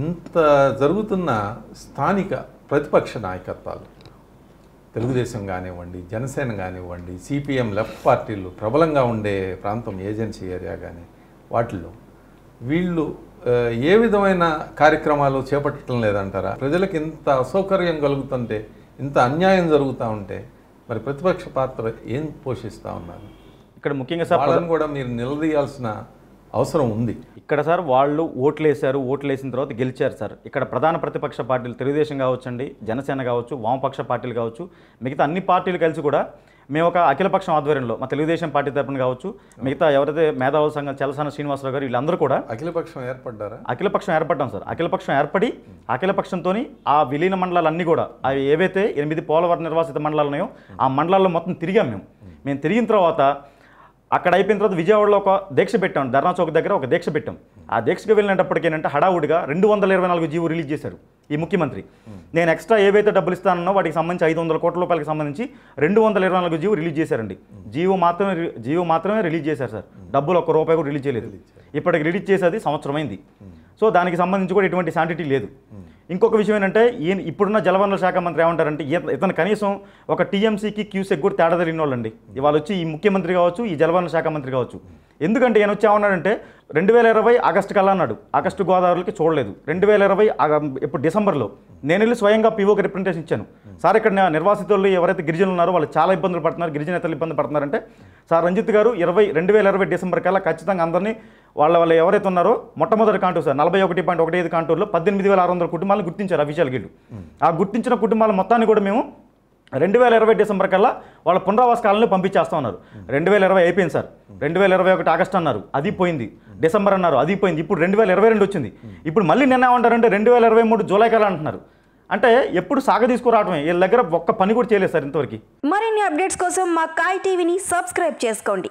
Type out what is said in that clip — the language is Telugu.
ఇంత జరుగుతున్న స్థానిక ప్రతిపక్ష నాయకత్వాలు తెలుగుదేశం కానివ్వండి జనసేన కానివ్వండి సిపిఎం లెఫ్ట్ పార్టీలు ప్రబలంగా ఉండే ప్రాంతం ఏజెన్సీ ఏరియా కానీ వాటిల్లో వీళ్ళు ఏ విధమైన కార్యక్రమాలు చేపట్టడం లేదంటారా ప్రజలకు ఇంత అసౌకర్యం కలుగుతుంటే ఇంత అన్యాయం జరుగుతూ ఉంటే మరి ప్రతిపక్ష పాత్ర ఏం పోషిస్తూ ఉన్నారు ఇక్కడ ముఖ్యంగా కూడా మీరు నిలదీయాల్సిన అవసరం ఉంది ఇక్కడ సార్ వాళ్ళు ఓట్లు వేశారు ఓట్లు వేసిన తర్వాత గెలిచారు సార్ ఇక్కడ ప్రధాన ప్రతిపక్ష పార్టీలు తెలుగుదేశం కావచ్చండి జనసేన కావచ్చు వామపక్ష పార్టీలు కావచ్చు మిగతా అన్ని పార్టీలు కలిసి కూడా మేము ఒక అఖిలపక్షం ఆధ్వర్యంలో మా తెలుగుదేశం పార్టీ తరఫున కావచ్చు మిగతా ఎవరైతే మేధావుల సంఘం చలసాన శ్రీనివాసరావు గారు వీళ్ళందరూ కూడా అఖిలపక్షం ఏర్పడ్డారా అఖిలపక్షం ఏర్పడ్డాం సార్ అఖిలపక్షం ఏర్పడి అఖిలపక్షంతో ఆ విలీన మండలాలన్నీ కూడా అవి ఏవైతే ఎనిమిది పోలవరం నిర్వాసిత మండలాలు ఉన్నాయో ఆ మండలాల్లో మొత్తం తిరిగాం మేము మేము తిరిగిన తర్వాత అక్కడ అయిపోయిన తర్వాత విజయవాడలో ఒక దీక్ష పెట్టాం ధర్నా చౌక్ దగ్గర ఒక దీక్ష పెట్టాం ఆ దీక్షకు వెళ్ళినప్పటికీ ఏంటంటే హడావుడిగా రెండు వందల ఇరవై నాలుగు జీవో రిలీజ్ చేశారు ఈ ముఖ్యమంత్రి నేను ఎక్స్ట్రా ఏవైతే డబ్బులు ఇస్తానో వాటికి సంబంధించి ఐదు వందల కోట్ల రూపాయలకు సంబంధించి రెండు వందల ఇరవై నాలుగు జీవో రిలీజ్ చేశారండి జీవో మాత్రమే జీవో మాత్రమే రిలీజ్ చేశారు సార్ డబ్బులు ఒక్క రూపాయి కూడా రిలీజ్ చేయలేదు ఇప్పటికి రిలీజ్ చేసేది సంవత్సరమైంది సో దానికి సంబంధించి కూడా ఎటువంటి శాంటిటీ లేదు ఇంకొక విషయం ఏంటంటే ఈయన ఇప్పుడున్న జలవనరుల శాఖ మంత్రి ఏమంటారంటే ఇతను కనీసం ఒక టీఎంసీకి క్యూసెక్ కూడా తేడా తెలియని వాళ్ళండి ఇవాళ వచ్చి ఈ ముఖ్యమంత్రి కావచ్చు ఈ జలవనరుల శాఖ మంత్రి కావచ్చు ఎందుకంటే ఈయన వచ్చి ఏమన్నాడంటే రెండు వేల ఇరవై ఆగస్టు కల్లా అన్నాడు ఆగస్టు గోదావరికి చూడలేదు రెండు వేల ఇరవై ఇప్పుడు డిసెంబర్లో నేను వెళ్ళి స్వయంగా పీఓకి రిప్రజెంటేషన్ ఇచ్చాను సార్ ఇక్కడ నిర్వాసితులు ఎవరైతే గిరిజనులు ఉన్నారో వాళ్ళు చాలా ఇబ్బందులు పడుతున్నారు గిరిజనేతలు ఇబ్బంది పడుతున్నారంటే సార్ రంజిత్ గారు ఇరవై రెండు వేల ఇరవై డిసెంబర్ కల్లా ఖచ్చితంగా అందరినీ వాళ్ళ వల్ల ఎవరైతే ఉన్నారో మొట్టమొదటి కాంటూర్ సార్ నలభై ఒకటి పాయింట్ ఒకటి ఐదు కాంటూర్లో పద్దెనిమిది వేల ఆరు వందల కుటుంబాలను గుర్తించారు అఫీషియల్ గీళ్ళు ఆ గుర్తించిన కుటుంబాల మొత్తాన్ని కూడా మేము రెండు వేల ఇరవై డిసెంబర్ కల్లా వాళ్ళ పునరావాస కాలంలో పంపించేస్తా ఉన్నారు రెండు వేల ఇరవై అయిపోయింది సార్ రెండు వేల ఇరవై ఒకటి ఆగస్ట్ అన్నారు అది పోయింది డిసెంబర్ అన్నారు అది పోయింది ఇప్పుడు రెండు వేల ఇరవై రెండు వచ్చింది ఇప్పుడు మళ్ళీ నిన్న ఏమంటారంటే రెండు వేల ఇరవై మూడు జూలై కల్లా అంటున్నారు అంటే ఎప్పుడు సాగ తీసుకురావడమే వీళ్ళ దగ్గర ఒక్క పని కూడా చేయలేదు సార్ ఇంతవరకు మరిన్ని అప్డేట్స్ కోసం మా కాయ్ టీవీని సబ్స్క్రైబ్ చేసుకోండి